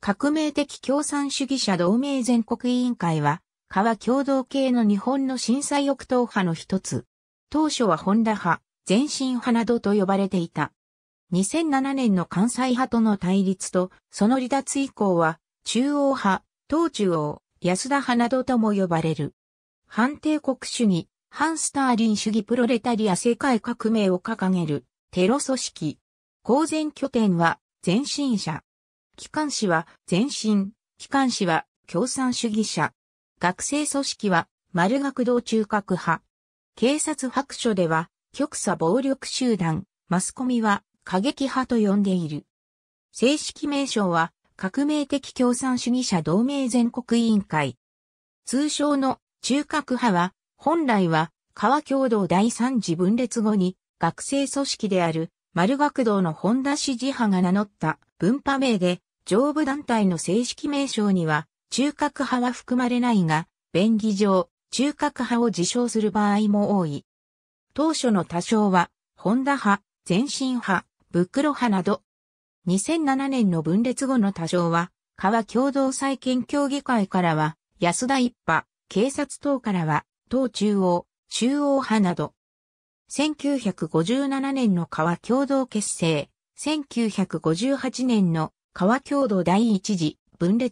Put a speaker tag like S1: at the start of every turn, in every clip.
S1: 革命的共産主義者同盟全国委員会は、川共同系の日本の震災翼党派の一つ。当初は本田派、前進派などと呼ばれていた。2007年の関西派との対立と、その離脱以降は、中央派、東中央、安田派などとも呼ばれる。反帝国主義、反スターリン主義プロレタリア世界革命を掲げる、テロ組織。公然拠点は、前進者、機関士は前身、機関士は共産主義者。学生組織は丸学堂中核派。警察白書では極左暴力集団、マスコミは過激派と呼んでいる。正式名称は革命的共産主義者同盟全国委員会。通称の中核派は本来は川共同第三次分裂後に学生組織である丸学堂の本田支持派が名乗った文派名で上部団体の正式名称には、中核派は含まれないが、便宜上、中核派を自称する場合も多い。当初の多少は、ホンダ派、前進派、袋派など。2007年の分裂後の多少は、川共同再建協議会からは、安田一派、警察等からは、党中央、中央派など。1957年の川共同結成、1958年の川郷同第一次分裂、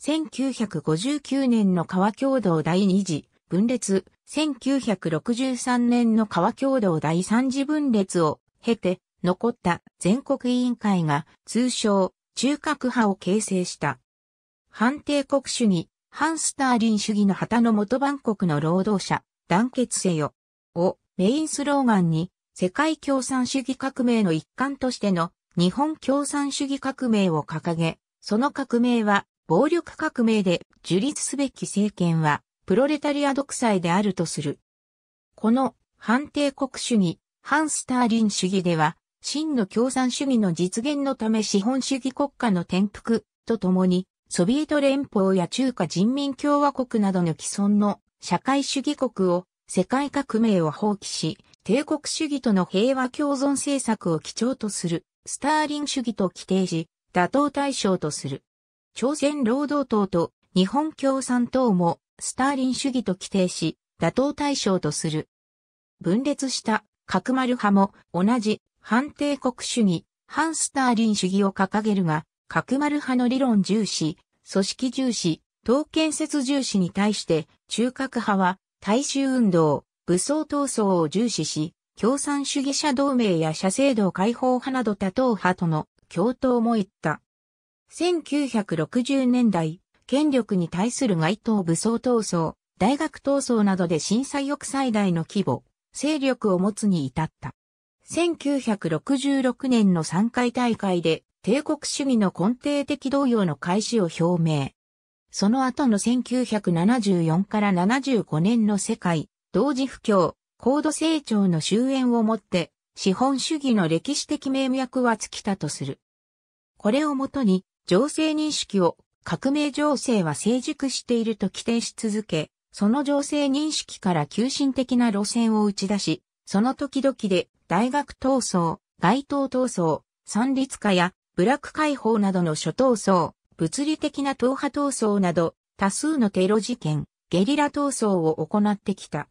S1: 1959年の川共同第二次分裂、1963年の川共同第三次分裂を経て残った全国委員会が通称中核派を形成した。反帝国主義、反スターリン主義の旗の元万国の労働者、団結せよ、をメインスローガンに世界共産主義革命の一環としての日本共産主義革命を掲げ、その革命は暴力革命で樹立すべき政権はプロレタリア独裁であるとする。この反帝国主義、反スターリン主義では、真の共産主義の実現のため資本主義国家の転覆とともに、ソビエト連邦や中華人民共和国などの既存の社会主義国を世界革命を放棄し、帝国主義との平和共存政策を基調とするスターリン主義と規定し、打倒対象とする。朝鮮労働党と日本共産党もスターリン主義と規定し、打倒対象とする。分裂した核丸派も同じ反帝国主義、反スターリン主義を掲げるが、核丸派の理論重視、組織重視、党建設重視に対して中核派は大衆運動、武装闘争を重視し、共産主義者同盟や社制度解放派など多党派との共闘も行った。1960年代、権力に対する街頭武装闘争、大学闘争などで震災抑最大の規模、勢力を持つに至った。1966年の3回大会で帝国主義の根底的動揺の開始を表明。その後の1974から75年の世界、同時不況、高度成長の終焉をもって、資本主義の歴史的名脈は尽きたとする。これをもとに、情勢認識を、革命情勢は成熟していると規定し続け、その情勢認識から急進的な路線を打ち出し、その時々で大学闘争、街頭闘争、三立化やブラック解放などの諸闘争、物理的な党派闘争など多数のテロ事件、ゲリラ闘争を行ってきた。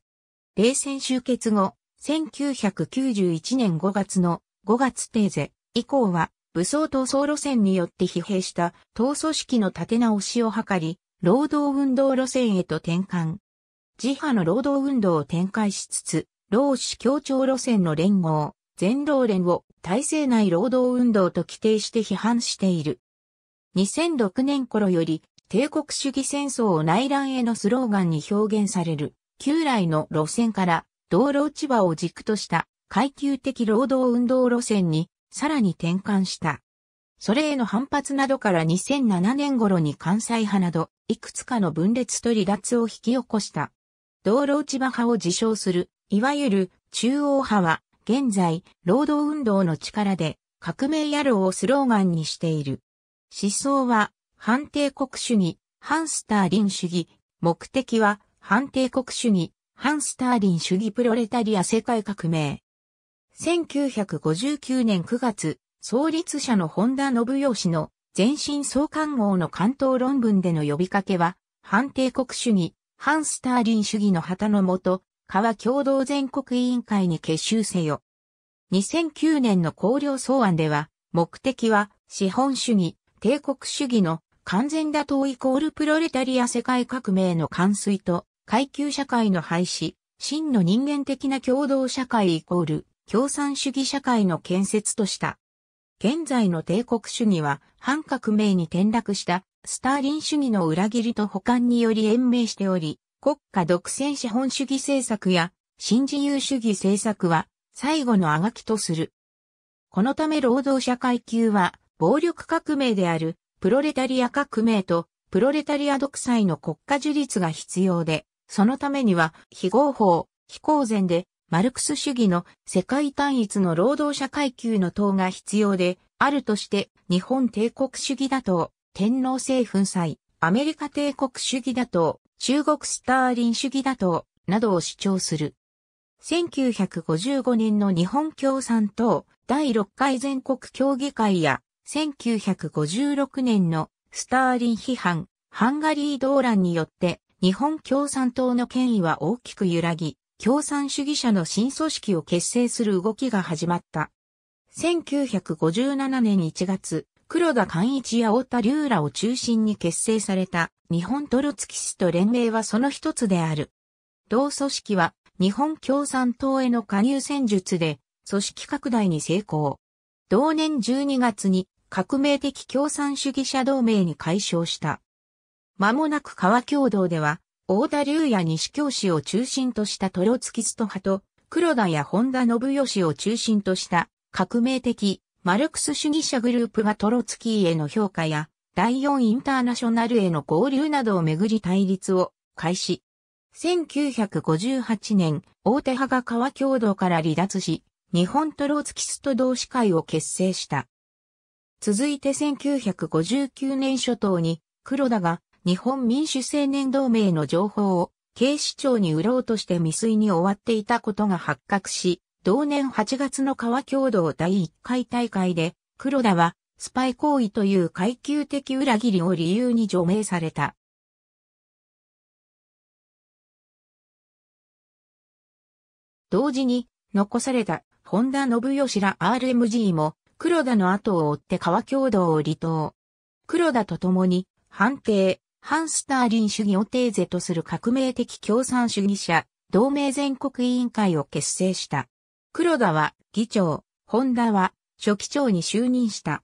S1: 冷戦終結後、1991年5月の5月テーゼ以降は武装闘争路線によって疲弊した党組織の立て直しを図り、労働運動路線へと転換。自派の労働運動を展開しつつ、労使協調路線の連合、全労連を体制内労働運動と規定して批判している。2006年頃より帝国主義戦争を内乱へのスローガンに表現される旧来の路線から道路落ち場を軸とした階級的労働運動路線にさらに転換した。それへの反発などから2007年頃に関西派など、いくつかの分裂と離脱を引き起こした。道路落ち場派を自称する、いわゆる中央派は、現在、労働運動の力で、革命野郎をスローガンにしている。思想は、反帝国主義、反スターリン主義、目的は、反帝国主義、反スターリン主義プロレタリア世界革命。1959年9月、創立者の本田信用氏の全身総刊号の関東論文での呼びかけは、反帝国主義、反スターリン主義の旗のもと、川共同全国委員会に結集せよ。2009年の綱領草案では、目的は資本主義、帝国主義の完全打倒イコールプロレタリア世界革命の完遂と階級社会の廃止、真の人間的な共同社会イコール共産主義社会の建設とした。現在の帝国主義は反革命に転落したスターリン主義の裏切りと補完により延命しており、国家独占資本主義政策や新自由主義政策は最後のあがきとする。このため労働者階級は暴力革命であるプロレタリア革命とプロレタリア独裁の国家樹立が必要で、そのためには、非合法、非公然で、マルクス主義の世界単一の労働者階級の党が必要で、あるとして日本帝国主義打倒、天皇制粉砕、アメリカ帝国主義打倒、中国スターリン主義打倒、などを主張する。1955年の日本共産党第6回全国協議会や、1956年のスターリン批判、ハンガリー動乱によって日本共産党の権威は大きく揺らぎ、共産主義者の新組織を結成する動きが始まった。1957年1月、黒田寛一や太田龍らを中心に結成された日本トロツキ氏と連盟はその一つである。同組織は日本共産党への加入戦術で組織拡大に成功。同年12月に革命的共産主義者同盟に解消した。間もなく川共同では、大田竜也西京市を中心としたトロツキスト派と、黒田や本田信義を中心とした革命的マルクス主義者グループがトロツキーへの評価や第四インターナショナルへの合流などをめぐり対立を開始。1958年、大手派が川共同から離脱し、日本トロツキスト同士会を結成した。続いて1959年初頭に黒田が日本民主青年同盟の情報を警視庁に売ろうとして未遂に終わっていたことが発覚し、同年8月の川共同第1回大会で、黒田はスパイ行為という階級的裏切りを理由に除名された。同時に残された本田信義ら RMG も黒田の後を追って川共同を離党。黒田と共に判定、ハンスターリン主義をテーゼとする革命的共産主義者、同盟全国委員会を結成した。黒田は議長、本田は書記長に就任した。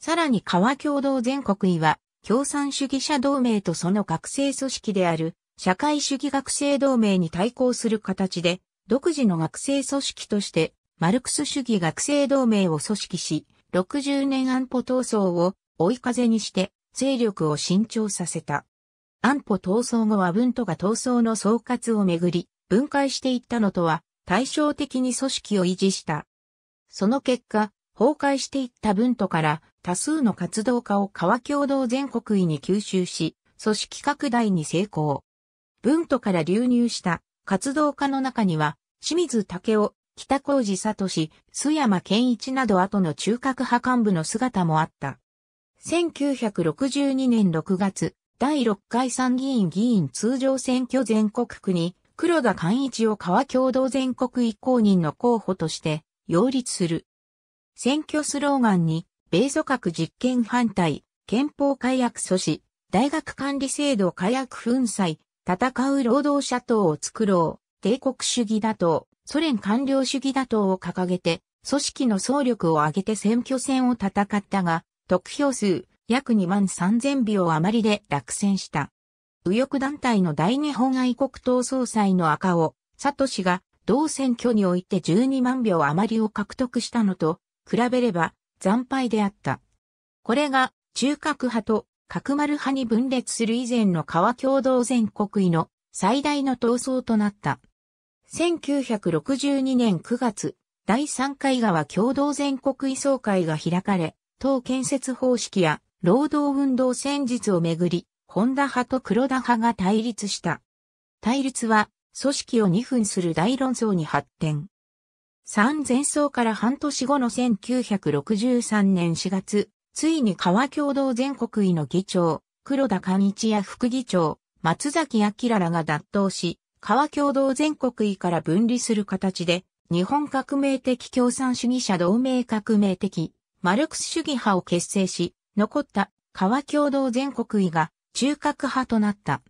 S1: さらに川共同全国委は、共産主義者同盟とその学生組織である、社会主義学生同盟に対抗する形で、独自の学生組織として、マルクス主義学生同盟を組織し、60年安保闘争を追い風にして、勢力を伸長させた。安保闘争後は文とが闘争の総括をめぐり、分解していったのとは、対照的に組織を維持した。その結果、崩壊していった文都から多数の活動家を川共同全国位に吸収し、組織拡大に成功。文都から流入した活動家の中には、清水武夫、北小路里氏、須山健一など後の中核派幹部の姿もあった。1962年6月、第6回参議院議員通常選挙全国区に、黒田寛一を川共同全国移行人の候補として、擁立する。選挙スローガンに、米祖閣実験反対、憲法改悪阻止、大学管理制度改悪粉砕、戦う労働者党を作ろう、帝国主義打倒、ソ連官僚主義打倒を掲げて、組織の総力を挙げて選挙戦を戦ったが、得票数約2万3000票余りで落選した。右翼団体の大日本愛国党総裁の赤尾、氏が同選挙において12万票余りを獲得したのと比べれば惨敗であった。これが中核派と角丸派に分裂する以前の川共同全国位の最大の闘争となった。1962年9月、第3回川共同全国位総会が開かれ、党建設方式や労働運動戦術をめぐり、本田派と黒田派が対立した。対立は、組織を二分する大論争に発展。三前奏から半年後の1963年4月、ついに川共同全国委の議長、黒田寛一や副議長、松崎明らが脱党し、川共同全国委から分離する形で、日本革命的共産主義者同盟革命的マルクス主義派を結成し、残った川共同全国委が中核派となった。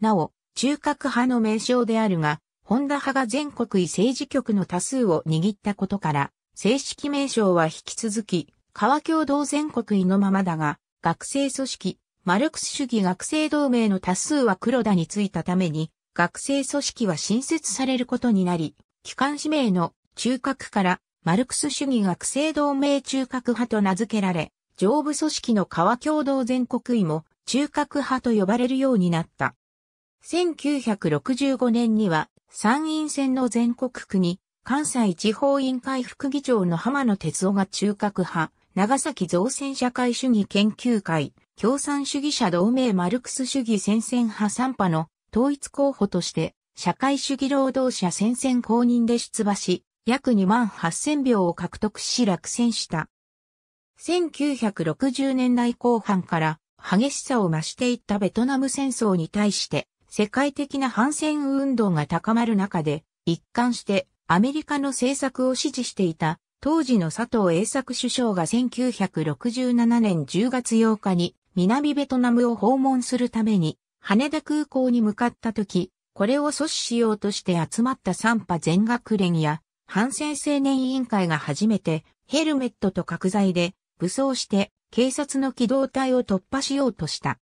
S1: なお、中核派の名称であるが、本田派が全国委政治局の多数を握ったことから、正式名称は引き続き、川共同全国委のままだが、学生組織、マルクス主義学生同盟の多数は黒田についたために、学生組織は新設されることになり、機関指名の中核からマルクス主義学生同盟中核派と名付けられ、上部組織の川共同全国医も中核派と呼ばれるようになった。1965年には参院選の全国区に関西地方委員会副議長の浜野哲夫が中核派、長崎造船社会主義研究会、共産主義者同盟マルクス主義戦線派3派の統一候補として社会主義労働者戦線公認で出馬し、約2万8000票を獲得し落選した。1960年代後半から激しさを増していったベトナム戦争に対して世界的な反戦運動が高まる中で一貫してアメリカの政策を支持していた当時の佐藤栄作首相が1967年10月8日に南ベトナムを訪問するために羽田空港に向かった時、これを阻止しようとして集まったサ波全学連や反戦青年委員会が初めてヘルメットと角材で武装して警察の機動隊を突破しようとした。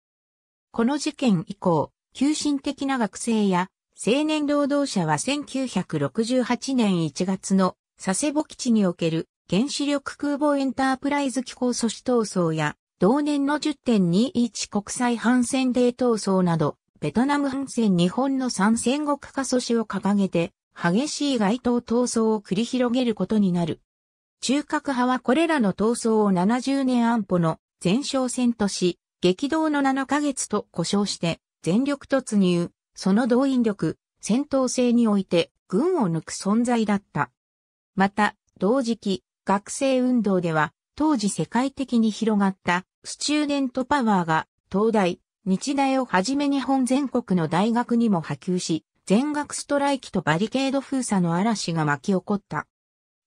S1: この事件以降、急進的な学生や青年労働者は1968年1月の佐世保基地における原子力空母エンタープライズ機構阻止闘争や同年の10.21国際反戦デー闘争など、ベトナム反戦日本の参戦国化阻止を掲げて、激しい街頭闘争を繰り広げることになる。中核派はこれらの闘争を70年安保の前哨戦とし、激動の7ヶ月と呼称して全力突入、その動員力、戦闘性において軍を抜く存在だった。また、同時期、学生運動では、当時世界的に広がったスチューデントパワーが東大、日大をはじめ日本全国の大学にも波及し、全額ストライキとバリケード封鎖の嵐が巻き起こった。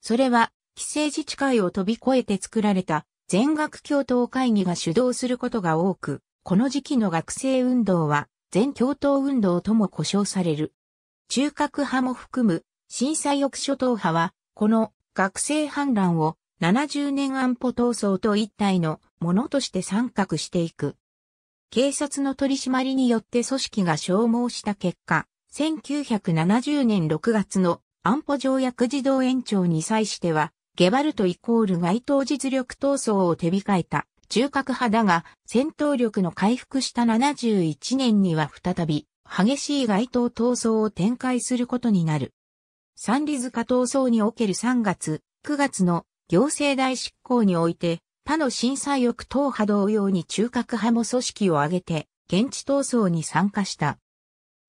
S1: それは、規制自治会を飛び越えて作られた全学共闘会議が主導することが多く、この時期の学生運動は全共闘運動とも呼称される。中核派も含む震災翼諸党派は、この学生反乱を70年安保闘争と一体のものとして参画していく。警察の取り締まりによって組織が消耗した結果、1970年6月の安保条約児童延長に際しては、ゲバルトイコール街頭実力闘争を手控えた中核派だが、戦闘力の回復した71年には再び、激しい街頭闘争を展開することになる。三里塚闘争における3月、9月の行政大執行において、他の震災翼党派同様に中核派も組織を挙げて、現地闘争に参加した。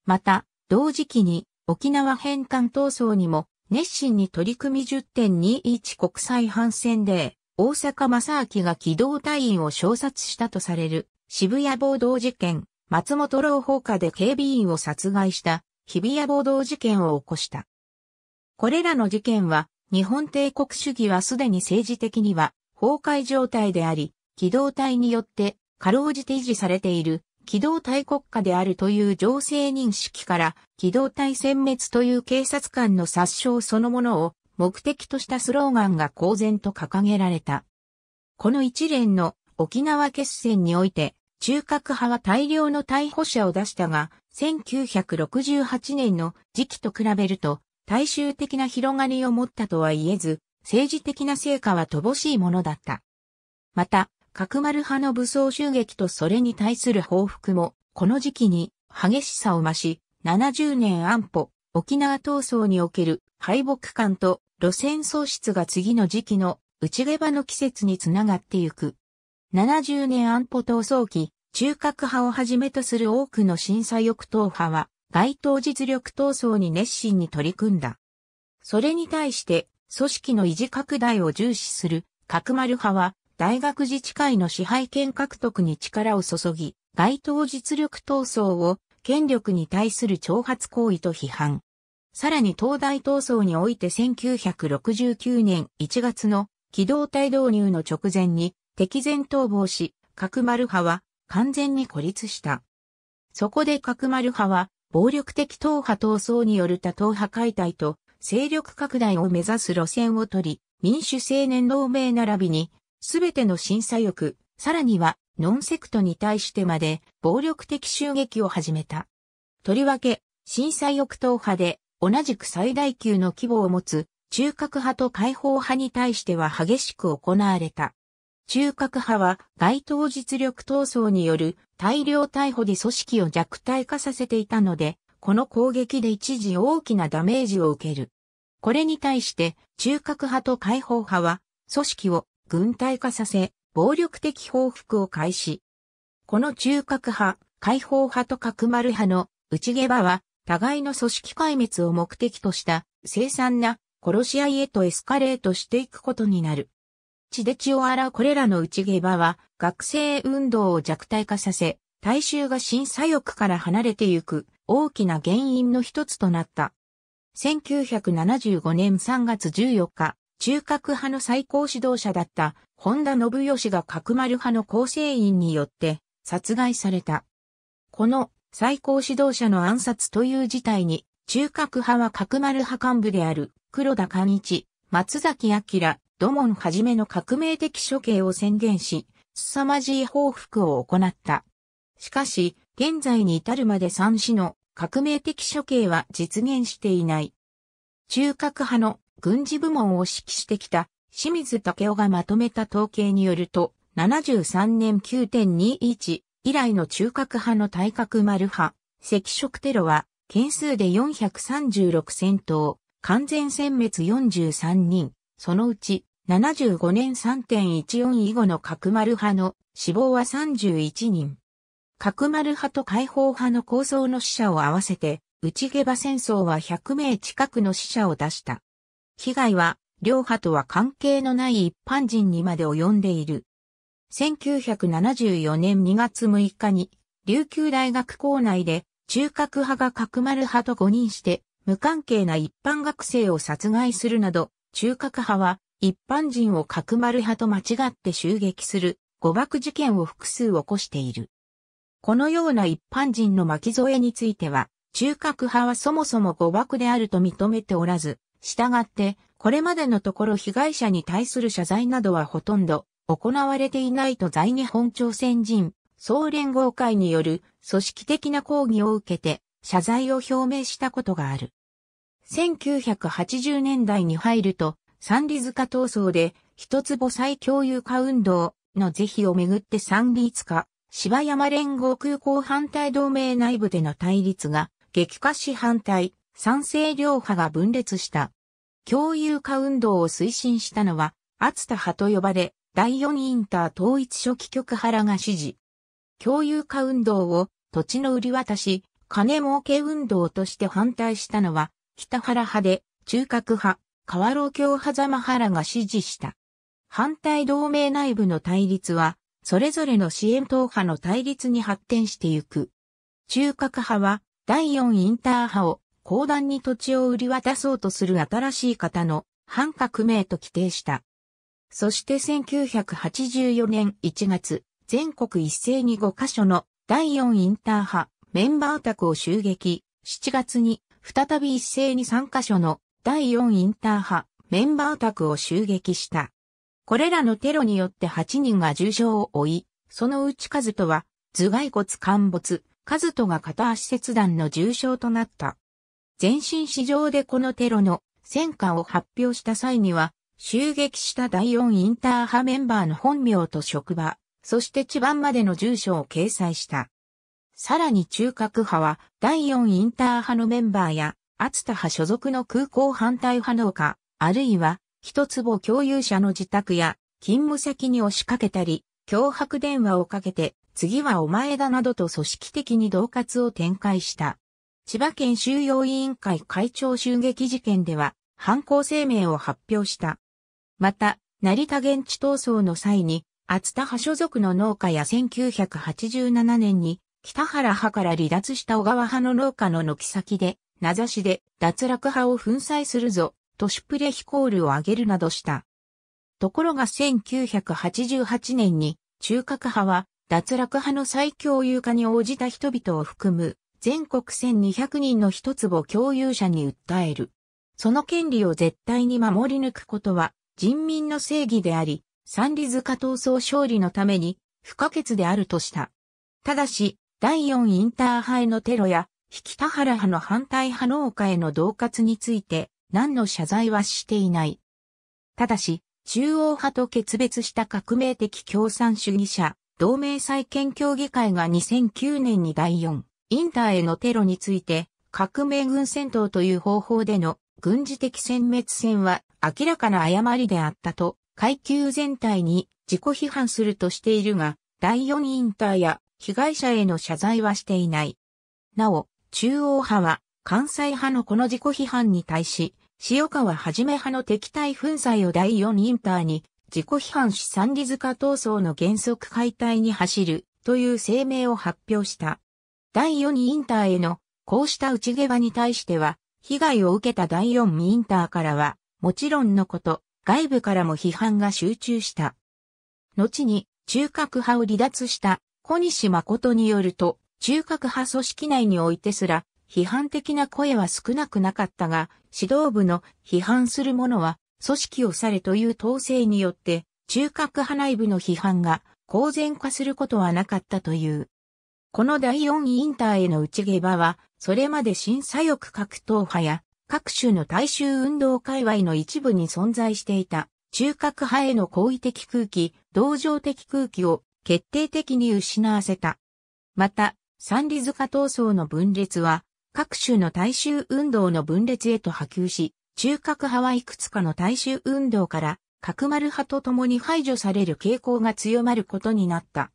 S1: また、同時期に沖縄返還闘争にも熱心に取り組み10.21国際反戦で大阪正明が機動隊員を小殺したとされる渋谷暴動事件、松本老放火で警備員を殺害した日比谷暴動事件を起こした。これらの事件は日本帝国主義はすでに政治的には崩壊状態であり、機動隊によってかろうじて維持されている機動隊国家であるという情勢認識から、機動隊殲滅という警察官の殺傷そのものを目的としたスローガンが公然と掲げられた。この一連の沖縄決戦において、中核派は大量の逮捕者を出したが、1968年の時期と比べると、大衆的な広がりを持ったとは言えず、政治的な成果は乏しいものだった。また、角丸派の武装襲撃とそれに対する報復も、この時期に激しさを増し、70年安保、沖縄闘争における敗北感と路線喪失が次の時期の内下場の季節につながってゆく。70年安保闘争期、中核派をはじめとする多くの審査翼党派は、街頭実力闘争に熱心に取り組んだ。それに対して、組織の維持拡大を重視する、角丸派は、大学自治会の支配権獲得に力を注ぎ、街頭実力闘争を権力に対する挑発行為と批判。さらに東大闘争において1969年1月の機動隊導入の直前に敵前逃亡し、角丸派は完全に孤立した。そこで角丸派は暴力的党派闘争による多党派解体と勢力拡大を目指す路線を取り、民主青年同盟並びにすべての審査欲、さらにはノンセクトに対してまで暴力的襲撃を始めた。とりわけ、審査欲党派で同じく最大級の規模を持つ中核派と解放派に対しては激しく行われた。中核派は街頭実力闘争による大量逮捕で組織を弱体化させていたので、この攻撃で一時大きなダメージを受ける。これに対して中核派と解放派は組織を軍隊化させ、暴力的報復を開始。この中核派、解放派と角丸派の内下場は、互いの組織壊滅を目的とした凄惨な殺し合いへとエスカレートしていくことになる。血で血を洗うこれらの内下場は、学生運動を弱体化させ、大衆が審査欲から離れてゆく大きな原因の一つとなった。1975年3月14日、中核派の最高指導者だった本田信義が角丸派の構成員によって殺害された。この最高指導者の暗殺という事態に、中核派は角丸派幹部である黒田寛一、松崎明、土門はじめの革命的処刑を宣言し、凄まじい報復を行った。しかし、現在に至るまで三死の革命的処刑は実現していない。中核派の軍事部門を指揮してきた清水武夫がまとめた統計によると、73年9.21以来の中核派の対角丸派、赤色テロは、件数で436戦闘、完全殲滅43人、そのうち75年3.14以後の角丸派の死亡は31人。角丸派と解放派の構想の死者を合わせて、内下馬戦争は100名近くの死者を出した。被害は、両派とは関係のない一般人にまで及んでいる。1974年2月6日に、琉球大学校内で、中核派が角丸派と誤認して、無関係な一般学生を殺害するなど、中核派は、一般人を角丸派と間違って襲撃する、誤爆事件を複数起こしている。このような一般人の巻き添えについては、中核派はそもそも誤爆であると認めておらず、従って、これまでのところ被害者に対する謝罪などはほとんど行われていないと在日本朝鮮人総連合会による組織的な抗議を受けて謝罪を表明したことがある。1980年代に入ると、三里塚闘争で、一坪再共有化運動の是非をめぐって三里塚、芝山連合空港反対同盟内部での対立が激化し反対、賛成両派が分裂した。共有化運動を推進したのは、厚田派と呼ばれ、第4インター統一初期局原が支持。共有化運動を土地の売り渡し、金儲け運動として反対したのは、北原派で、中核派、河老派狭間原が支持した。反対同盟内部の対立は、それぞれの支援党派の対立に発展してゆく。中核派は、第4インター派を公団に土地を売り渡そうとする新しい方の反革命と規定した。そして1984年1月、全国一斉に5カ所の第4インター派メンバー宅を襲撃、7月に再び一斉に3カ所の第4インター派メンバー宅を襲撃した。これらのテロによって8人が重傷を負い、そのうち数とは頭蓋骨陥没、数とが片足切断の重傷となった。全身市場でこのテロの戦果を発表した際には、襲撃した第4インター派メンバーの本名と職場、そして地盤までの住所を掲載した。さらに中核派は第4インター派のメンバーや、厚田派所属の空港反対派の家、あるいは、一坪共有者の自宅や、勤務先に押しかけたり、脅迫電話をかけて、次はお前だなどと組織的に恫喝を展開した。千葉県収容委員会会長襲撃事件では、犯行声明を発表した。また、成田現地闘争の際に、厚田派所属の農家や1987年に北原派から離脱した小川派の農家の軒先で、名指しで脱落派を粉砕するぞ、都市プレヒコールを上げるなどした。ところが1988年に中核派は脱落派の最強有化に応じた人々を含む全国1200人の一坪共有者に訴える。その権利を絶対に守り抜くことは人民の正義であり、三里塚闘争勝利のために不可欠であるとした。ただし、第四インター派へのテロや、引田原派の反対派農家への恫喝について、何の謝罪はしていない。ただし、中央派と決別した革命的共産主義者、同盟再建協議会が2009年に第4。インターへのテロについて、革命軍戦闘という方法での軍事的殲滅戦は明らかな誤りであったと、階級全体に自己批判するとしているが、第4インターや被害者への謝罪はしていない。なお、中央派は関西派のこの自己批判に対し、塩川はじめ派の敵対粉砕を第4インターに自己批判し三里塚闘争の原則解体に走るという声明を発表した。第4インターへのこうした内毛場に対しては、被害を受けた第4インターからは、もちろんのこと、外部からも批判が集中した。後に、中核派を離脱した小西誠によると、中核派組織内においてすら、批判的な声は少なくなかったが、指導部の批判する者は、組織を去れという統制によって、中核派内部の批判が公然化することはなかったという。この第4インターへの打ち下馬は、それまで新左翼格闘派や、各種の大衆運動界隈の一部に存在していた、中核派への好意的空気、同情的空気を決定的に失わせた。また、三里塚闘争の分裂は、各種の大衆運動の分裂へと波及し、中核派はいくつかの大衆運動から、角丸派と共に排除される傾向が強まることになった。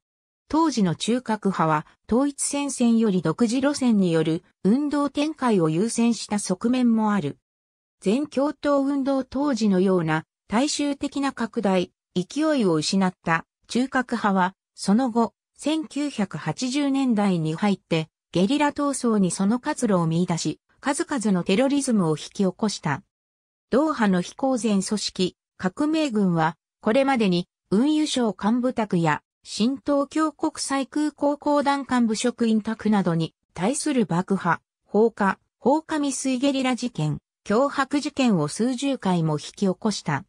S1: 当時の中核派は統一戦線より独自路線による運動展開を優先した側面もある。全共闘運動当時のような大衆的な拡大、勢いを失った中核派は、その後、1980年代に入ってゲリラ闘争にその活路を見出し、数々のテロリズムを引き起こした。ドーハの非公然組織、革命軍は、これまでに運輸省幹部宅や新東京国際空港公団幹部職員宅などに対する爆破、放火、放火未遂ゲリラ事件、脅迫事件を数十回も引き起こした。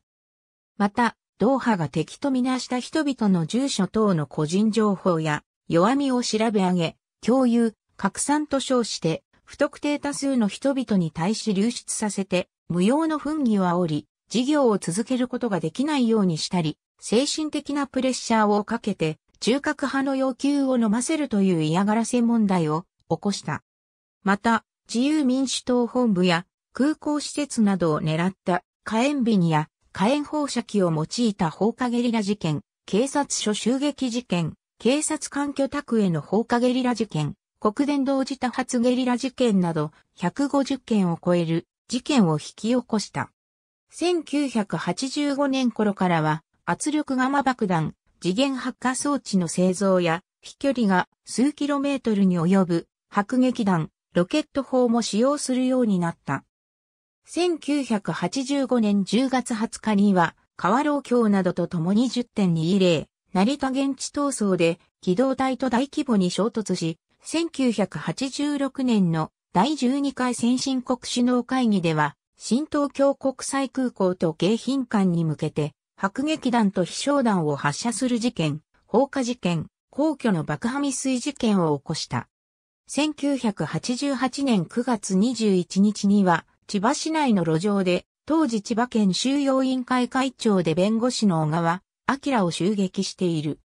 S1: また、ドーハが敵とみなした人々の住所等の個人情報や弱みを調べ上げ、共有、拡散と称して、不特定多数の人々に対し流出させて、無用の奮議は折り、事業を続けることができないようにしたり、精神的なプレッシャーをかけて、中核派の要求を飲ませるという嫌がらせ問題を起こした。また、自由民主党本部や空港施設などを狙った火炎瓶や火炎放射器を用いた放火ゲリラ事件、警察署襲撃事件、警察官境宅への放火ゲリラ事件、国電同時多発ゲリラ事件など150件を超える事件を引き起こした。1985年頃からは圧力ガマ爆弾、次元発火装置の製造や、飛距離が数キロメートルに及ぶ迫撃弾、ロケット砲も使用するようになった。1985年10月20日には、河老橋などと共に10.20、成田現地闘争で機動隊と大規模に衝突し、1986年の第12回先進国首脳会議では、新東京国際空港と迎賓館に向けて迫撃弾と飛翔弾を発射する事件、放火事件、皇居の爆破未遂事件を起こした。1988年9月21日には、千葉市内の路上で、当時千葉県収容委員会会長で弁護士の小川、明を襲撃している。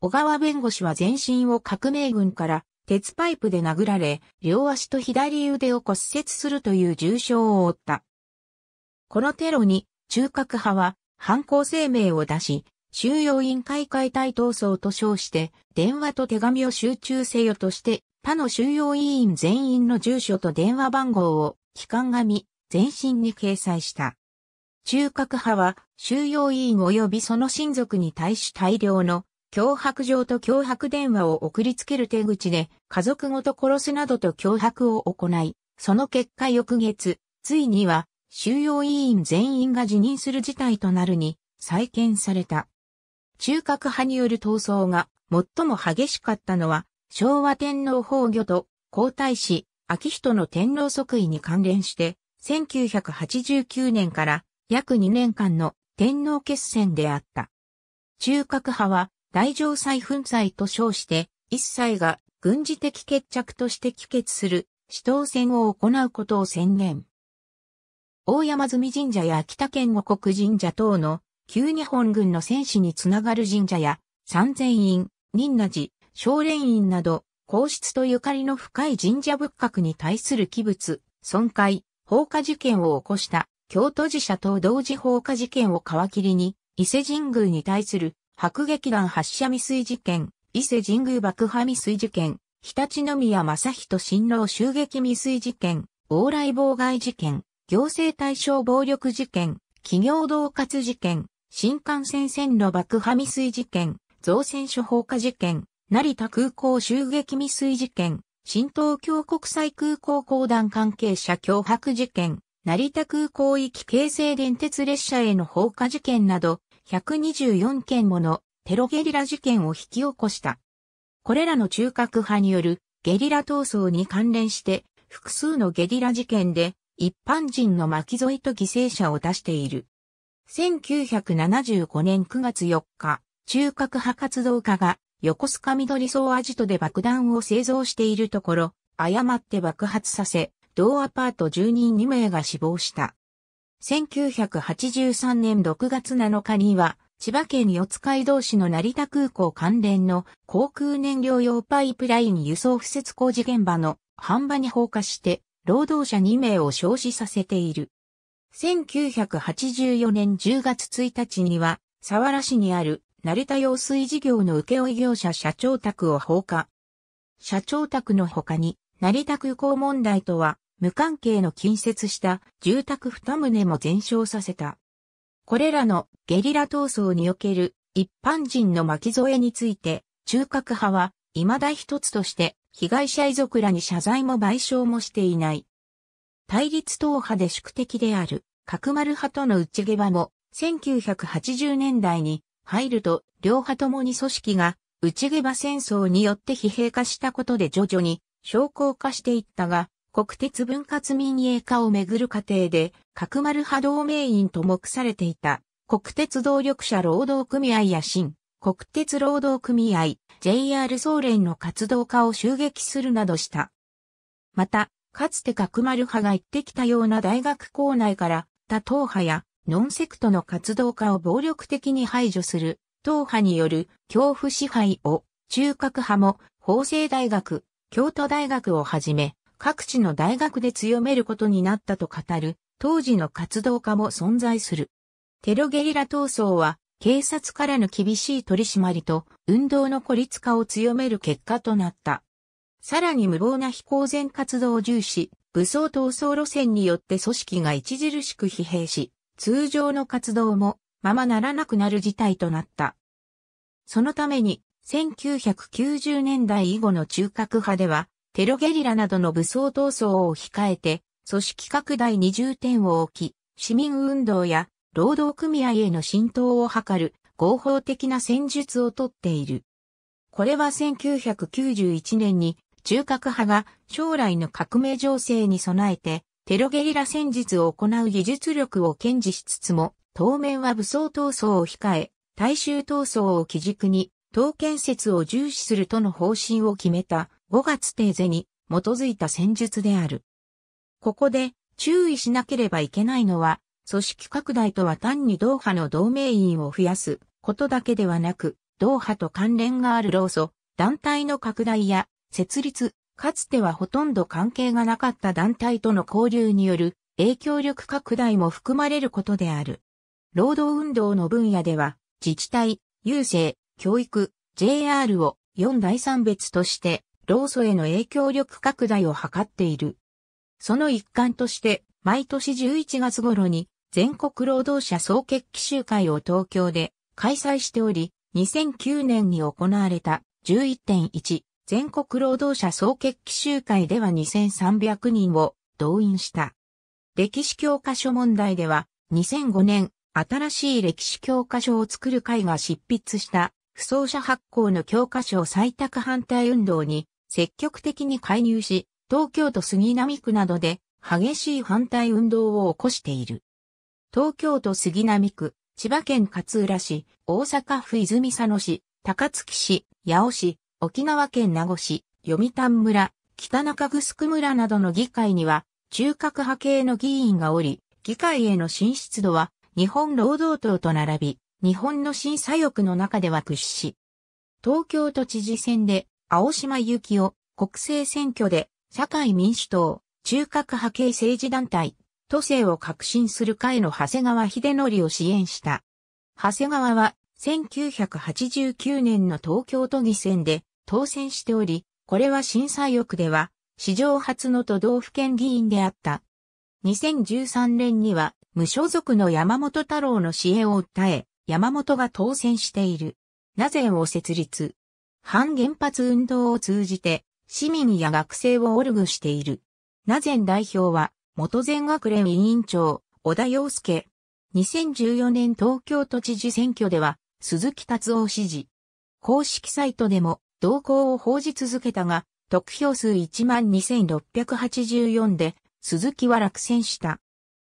S1: 小川弁護士は全身を革命軍から鉄パイプで殴られ、両足と左腕を骨折するという重傷を負った。このテロに中核派は犯行声明を出し、収容員会解体闘争と称して、電話と手紙を集中せよとして、他の収容委員全員の住所と電話番号を、機関紙、全身に掲載した。中核派は、収容委員及びその親族に対し大量の、脅迫状と脅迫電話を送りつける手口で、家族ごと殺すなどと脅迫を行い、その結果翌月、ついには収容委員全員が辞任する事態となるに再建された。中核派による闘争が最も激しかったのは昭和天皇崩御と皇太子秋人の天皇即位に関連して1989年から約2年間の天皇決戦であった。中核派は大城祭粉祭と称して一切が軍事的決着として帰結する死闘戦を行うことを宣言。大山積神社や秋田県五国神社等の旧日本軍の戦士につながる神社や三千院、仁和寺、少蓮院など、皇室とゆかりの深い神社仏閣に対する器物、損壊、放火事件を起こした京都寺社と同時放火事件を皮切りに、伊勢神宮に対する迫撃弾発射未遂事件、伊勢神宮爆破未遂事件、常陸宮正人新郎襲撃未遂事件、往来妨害事件、行政対象暴力事件、企業同活事件、新幹線線路爆破未遂事件、造船所放火事件、成田空港襲撃未遂事件、新東京国際空港公団関係者脅迫事件、成田空港域京成電鉄列車への放火事件など、124件ものテロゲリラ事件を引き起こした。これらの中核派によるゲリラ闘争に関連して、複数のゲリラ事件で一般人の巻き添えと犠牲者を出している。1975年9月4日、中核派活動家が横須賀緑層アジトで爆弾を製造しているところ、誤って爆発させ、同アパート住人2名が死亡した。1983年6月7日には、千葉県四街道市の成田空港関連の航空燃料用パイプライン輸送敷設工事現場の販売に放火して労働者2名を消死させている。1984年10月1日には、佐原市にある成田用水事業の請負業者社長宅を放火。社長宅の他に、成田空港問題とは無関係の近接した住宅2棟も全焼させた。これらのゲリラ闘争における一般人の巻き添えについて、中核派は未だ一つとして被害者遺族らに謝罪も賠償もしていない。対立党派で宿敵である、角丸派との内毛場も、1980年代に入ると、両派ともに組織が、内毛場戦争によって疲弊化したことで徐々に、商工化していったが、国鉄分割民営化をめぐる過程で、角丸派同盟員と目されていた、国鉄動力者労働組合や新、国鉄労働組合 JR 総連の活動家を襲撃するなどした。また、かつて角丸派が言ってきたような大学構内から他党派やノンセクトの活動家を暴力的に排除する党派による恐怖支配を中核派も法政大学、京都大学をはじめ各地の大学で強めることになったと語る当時の活動家も存在する。テロゲリラ闘争は警察からの厳しい取り締まりと運動の孤立化を強める結果となった。さらに無謀な非公然活動を重視、武装闘争路線によって組織が著しく疲弊し、通常の活動もままならなくなる事態となった。そのために、1990年代以後の中核派では、テロゲリラなどの武装闘争を控えて、組織拡大に重点を置き、市民運動や労働組合への浸透を図る合法的な戦術をとっている。これは1991年に中核派が将来の革命情勢に備えてテロゲリラ戦術を行う技術力を堅持しつつも、当面は武装闘争を控え、大衆闘争を基軸に、党建設を重視するとの方針を決めた5月定税に基づいた戦術である。ここで注意しなければいけないのは、組織拡大とは単にドーハの同盟員を増やすことだけではなく、ドーハと関連がある労組、団体の拡大や設立、かつてはほとんど関係がなかった団体との交流による影響力拡大も含まれることである。労働運動の分野では、自治体、郵政、教育、JR を4大産別として、労組への影響力拡大を図っている。その一環として、毎年11月頃に、全国労働者総決起集会を東京で開催しており、2009年に行われた11.1全国労働者総決起集会では2300人を動員した。歴史教科書問題では2005年新しい歴史教科書を作る会が執筆した不走者発行の教科書採択反対運動に積極的に介入し、東京都杉並区などで激しい反対運動を起こしている。東京都杉並区、千葉県勝浦市、大阪府泉佐野市、高槻市、八尾市、沖縄県名護市、読谷村、北中城村などの議会には、中核派系の議員がおり、議会への進出度は、日本労働党と並び、日本の審査欲の中では屈し、東京都知事選で、青島幸男、国政選挙で、社会民主党、中核派系政治団体、都政を革新する会の長谷川秀則を支援した。長谷川は1989年の東京都議選で当選しており、これは震災翼では史上初の都道府県議員であった。2013年には無所属の山本太郎の支援を訴え、山本が当選している。なぜを設立。反原発運動を通じて市民や学生をオルグしている。なぜ代表は元全学連委員長、小田洋介。2014年東京都知事選挙では、鈴木達夫支持。公式サイトでも動向を報じ続けたが、得票数12,684で、鈴木は落選した。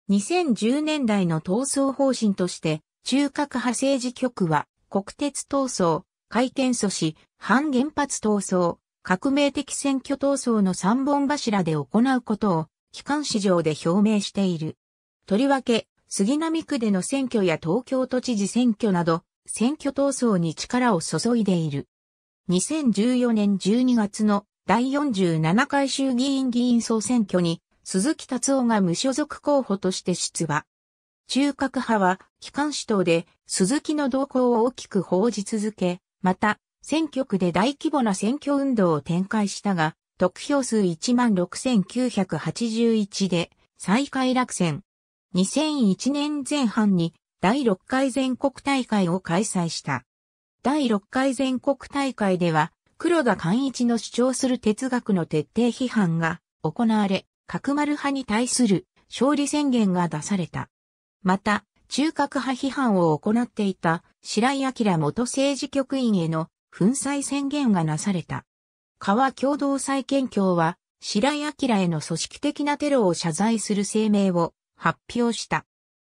S1: 2010年代の闘争方針として、中核派政治局は、国鉄闘争、回転阻止、反原発闘争、革命的選挙闘争の三本柱で行うことを機関市場で表明している。とりわけ、杉並区での選挙や東京都知事選挙など、選挙闘争に力を注いでいる。2014年12月の第47回衆議院議員総選挙に、鈴木達夫が無所属候補として出馬。中核派は、機関市等で、鈴木の動向を大きく報じ続け、また、選挙区で大規模な選挙運動を展開したが、得票数16,981で最下位落選。2001年前半に第6回全国大会を開催した。第6回全国大会では、黒田寛一の主張する哲学の徹底批判が行われ、角丸派に対する勝利宣言が出された。また、中核派批判を行っていた白井明元政治局員への粉砕宣言がなされた。川共同再建協は、白井明への組織的なテロを謝罪する声明を発表した。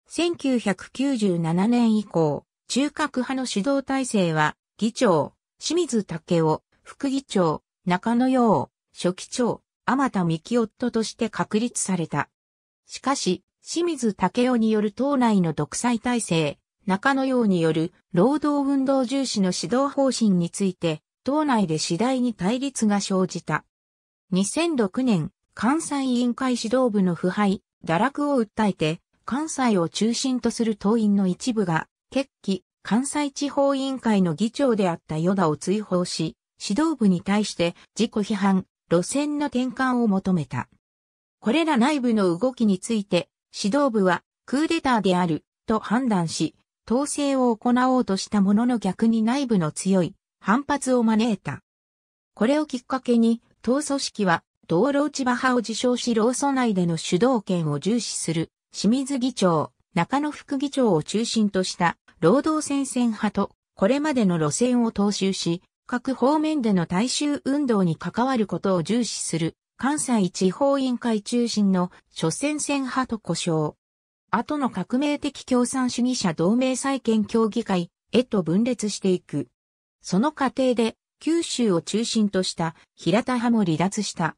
S1: 1997年以降、中核派の指導体制は、議長、清水武夫、副議長、中野陽、初期長、天田幹夫として確立された。しかし、清水武夫による党内の独裁体制、中野陽による労働運動重視の指導方針について、党内で次第に対立が生じた。2006年、関西委員会指導部の腐敗、堕落を訴えて、関西を中心とする党員の一部が、決起、関西地方委員会の議長であった与田を追放し、指導部に対して自己批判、路線の転換を求めた。これら内部の動きについて、指導部はクーデターであると判断し、統制を行おうとしたものの逆に内部の強い反発を招いた。これをきっかけに、党組織は、道路内場派を自称し労組内での主導権を重視する、清水議長、中野副議長を中心とした、労働戦線派と、これまでの路線を踏襲し、各方面での大衆運動に関わることを重視する、関西地方委員会中心の諸戦線派と呼称。後の革命的共産主義者同盟再建協議会へと分裂していく。その過程で九州を中心とした平田派も離脱した。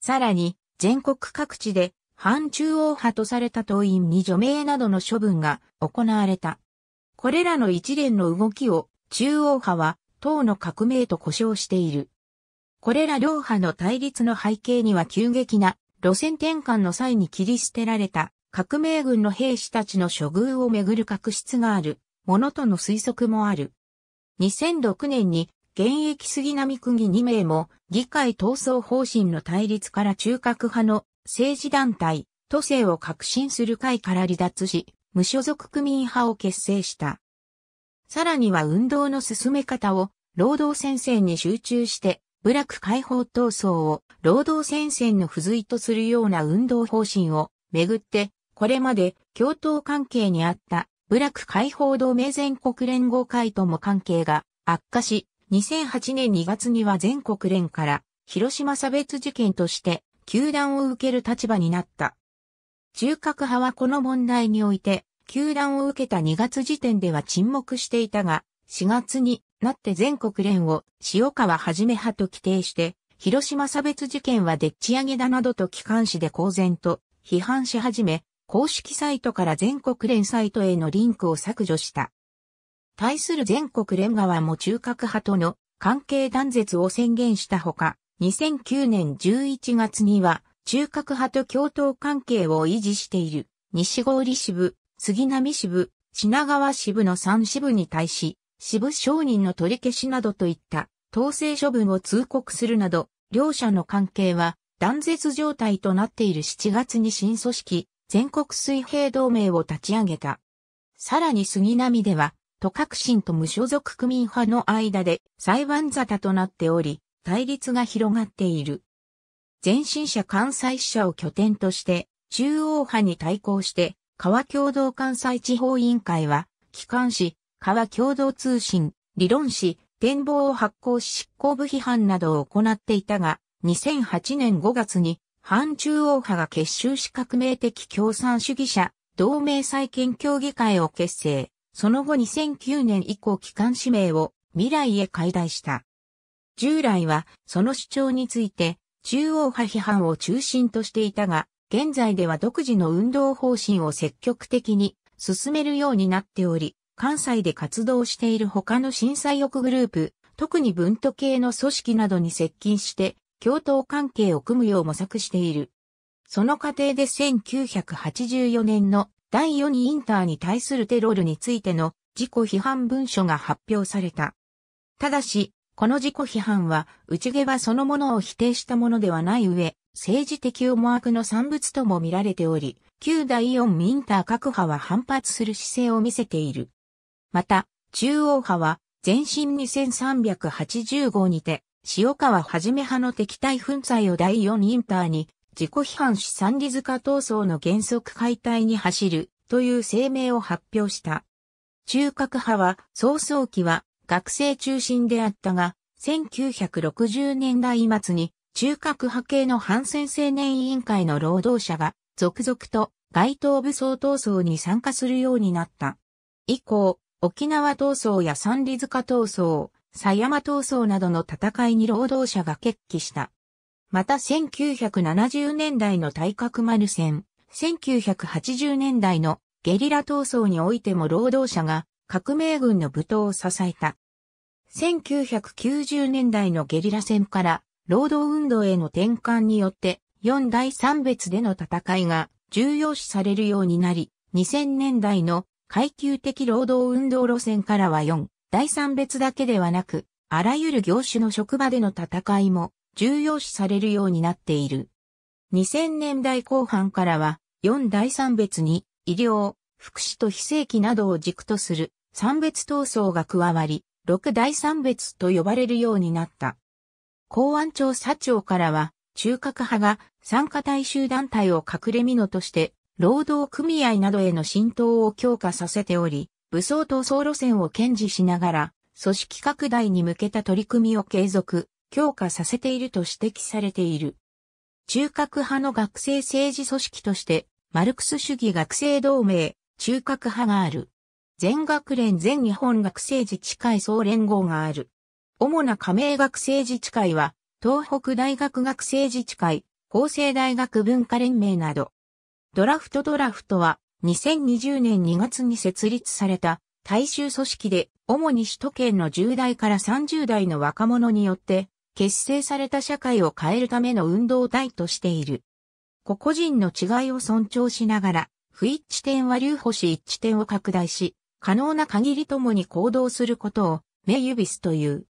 S1: さらに全国各地で反中央派とされた党員に除名などの処分が行われた。これらの一連の動きを中央派は党の革命と呼称している。これら両派の対立の背景には急激な路線転換の際に切り捨てられた革命軍の兵士たちの処遇をめぐる確執があるものとの推測もある。2006年に現役杉並区議2名も議会闘争方針の対立から中核派の政治団体、都政を革新する会から離脱し、無所属区民派を結成した。さらには運動の進め方を労働戦線に集中して、部落解放闘争を労働戦線の付随とするような運動方針をめぐって、これまで共闘関係にあった部落解放同盟全国連合会とも関係が悪化し、2008年2月には全国連から広島差別事件として球団を受ける立場になった。中核派はこの問題において、球団を受けた2月時点では沈黙していたが、4月になって全国連を塩川はじめ派と規定して、広島差別事件はでっち上げだなどと機関紙で公然と批判し始め、公式サイトから全国連サイトへのリンクを削除した。対する全国連側も中核派との関係断絶を宣言したほか、2009年11月には中核派と共闘関係を維持している西郡支部、杉並支部、品川支部の3支部に対し、支部承認の取り消しなどといった統制処分を通告するなど、両者の関係は断絶状態となっている7月に新組織、全国水平同盟を立ち上げた。さらに杉並では、都革新と無所属区民派の間で裁判沙汰となっており、対立が広がっている。前進者関西支社を拠点として、中央派に対抗して、川共同関西地方委員会は、機関紙、川共同通信、理論紙、展望を発行し執行部批判などを行っていたが、2008年5月に反中央派が結集し革命的共産主義者、同盟再建協議会を結成。その後2009年以降機関指名を未来へ解題した。従来はその主張について中央派批判を中心としていたが、現在では独自の運動方針を積極的に進めるようになっており、関西で活動している他の震災翼グループ、特に文都系の組織などに接近して共闘関係を組むよう模索している。その過程で1984年の第4インターに対するテロールについての自己批判文書が発表された。ただし、この自己批判は、内毛はそのものを否定したものではない上、政治的思惑の産物とも見られており、旧第4インター各派は反発する姿勢を見せている。また、中央派は、全身2385にて、塩川はじめ派の敵対粉砕を第4インターに、自己批判し三里塚闘争の原則解体に走る、という声明を発表した。中核派は、早々期は、学生中心であったが、1960年代末に、中核派系の反戦青年委員会の労働者が、続々と街頭武装闘争に参加するようになった。以降、沖縄闘争や三里塚闘争、狭山闘争などの戦いに労働者が決起した。また1970年代の対角丸戦、1980年代のゲリラ闘争においても労働者が革命軍の武闘を支えた。1990年代のゲリラ戦から労働運動への転換によって4大3別での戦いが重要視されるようになり、2000年代の階級的労働運動路線からは4、第三別だけではなく、あらゆる業種の職場での戦いも重要視されるようになっている。2000年代後半からは、4第三別に医療、福祉と非正規などを軸とする三別闘争が加わり、六大三別と呼ばれるようになった。公安庁社長からは、中核派が参加大衆団体を隠れのとして、労働組合などへの浸透を強化させており、武装闘争路線を堅持しながら、組織拡大に向けた取り組みを継続、強化させていると指摘されている。中核派の学生政治組織として、マルクス主義学生同盟、中核派がある。全学連全日本学生自治会総連合がある。主な加盟学生自治会は、東北大学学生自治会、法政大学文化連盟など。ドラフトドラフトは、2020年2月に設立された大衆組織で主に首都圏の10代から30代の若者によって結成された社会を変えるための運動体としている。個々人の違いを尊重しながら、不一致点は留保し一致点を拡大し、可能な限りともに行動することを、メユビスという。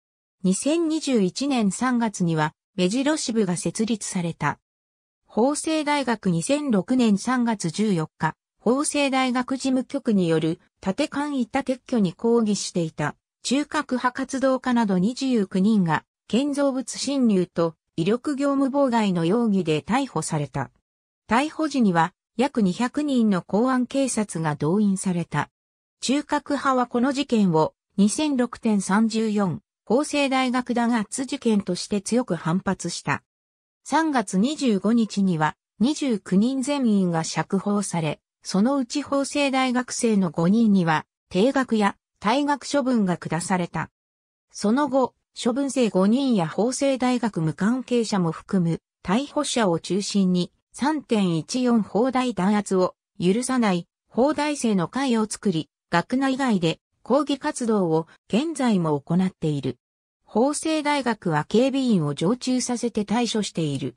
S1: 2021年3月には、目白支部が設立された。法政大学2006年3月14日、法政大学事務局による建て館板撤去に抗議していた中核派活動家など29人が建造物侵入と威力業務妨害の容疑で逮捕された。逮捕時には約200人の公安警察が動員された。中核派はこの事件を2006.34法政大学打圧事件として強く反発した。3月25日には29人全員が釈放され、そのうち法政大学生の5人には、定額や退学処分が下された。その後、処分生5人や法政大学無関係者も含む逮捕者を中心に3.14法大弾圧を許さない法大生の会を作り、学内外で抗議活動を現在も行っている。法政大学は警備員を常駐させて対処している。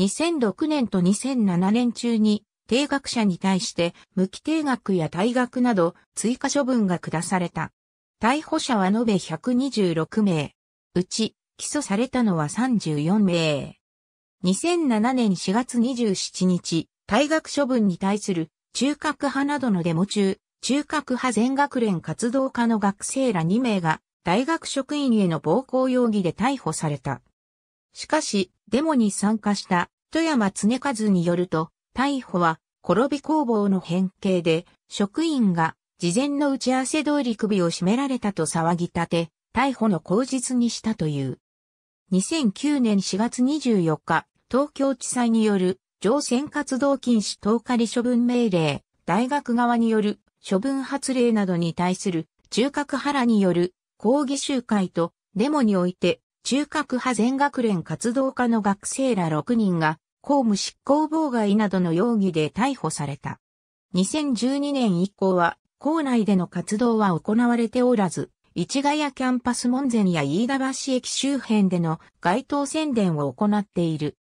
S1: 2006年と2007年中に定額者に対して無期定額や退学など追加処分が下された。逮捕者は延べ126名。うち、起訴されたのは34名。2007年4月27日、退学処分に対する中核派などのデモ中、中核派全学連活動家の学生ら2名が大学職員への暴行容疑で逮捕された。しかし、デモに参加した富山恒和によると、逮捕は、転び工房の変形で、職員が事前の打ち合わせ通り首を絞められたと騒ぎ立て、逮捕の口実にしたという。2009年4月24日、東京地裁による、乗船活動禁止10日利処分命令、大学側による処分発令などに対する中核派らによる抗議集会とデモにおいて中核派全学連活動家の学生ら6人が公務執行妨害などの容疑で逮捕された。2012年以降は、校内での活動は行われておらず、市ヶ谷キャンパス門前や飯田橋駅周辺での街頭宣伝を行っている。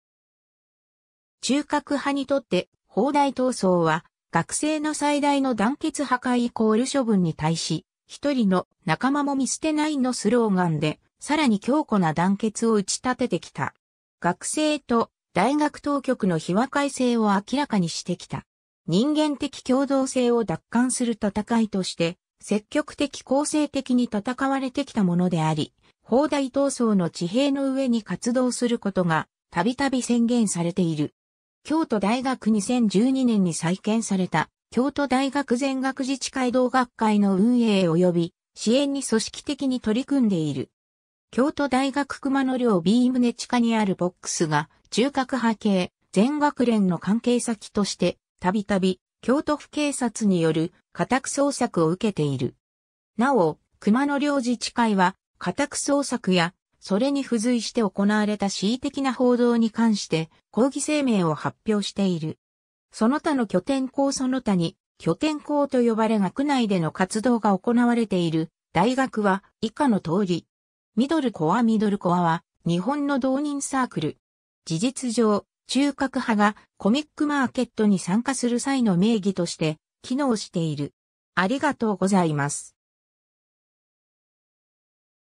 S1: 中核派にとって、法大闘争は、学生の最大の団結破壊イコール処分に対し、一人の仲間も見捨てないのスローガンで、さらに強固な団結を打ち立ててきた。学生と大学当局の非和解性を明らかにしてきた。人間的共同性を奪還する戦いとして、積極的公正的に戦われてきたものであり、砲台闘争の地平の上に活動することが、たびたび宣言されている。京都大学2012年に再建された、京都大学全学自治会同学会の運営及び、支援に組織的に取り組んでいる。京都大学熊野寮ビームネ地下にあるボックスが中核派系、全学連の関係先として、たびたび、京都府警察による家宅捜索を受けている。なお、熊野領事治会は、家宅捜索や、それに付随して行われた恣意的な報道に関して、抗議声明を発表している。その他の拠点校その他に、拠点校と呼ばれ学内での活動が行われている大学は以下の通り。ミドルコアミドルコアは日本の同人サークル、事実上、中核派がコミックマーケットに参加する際の名義として機能している。ありがとうございます。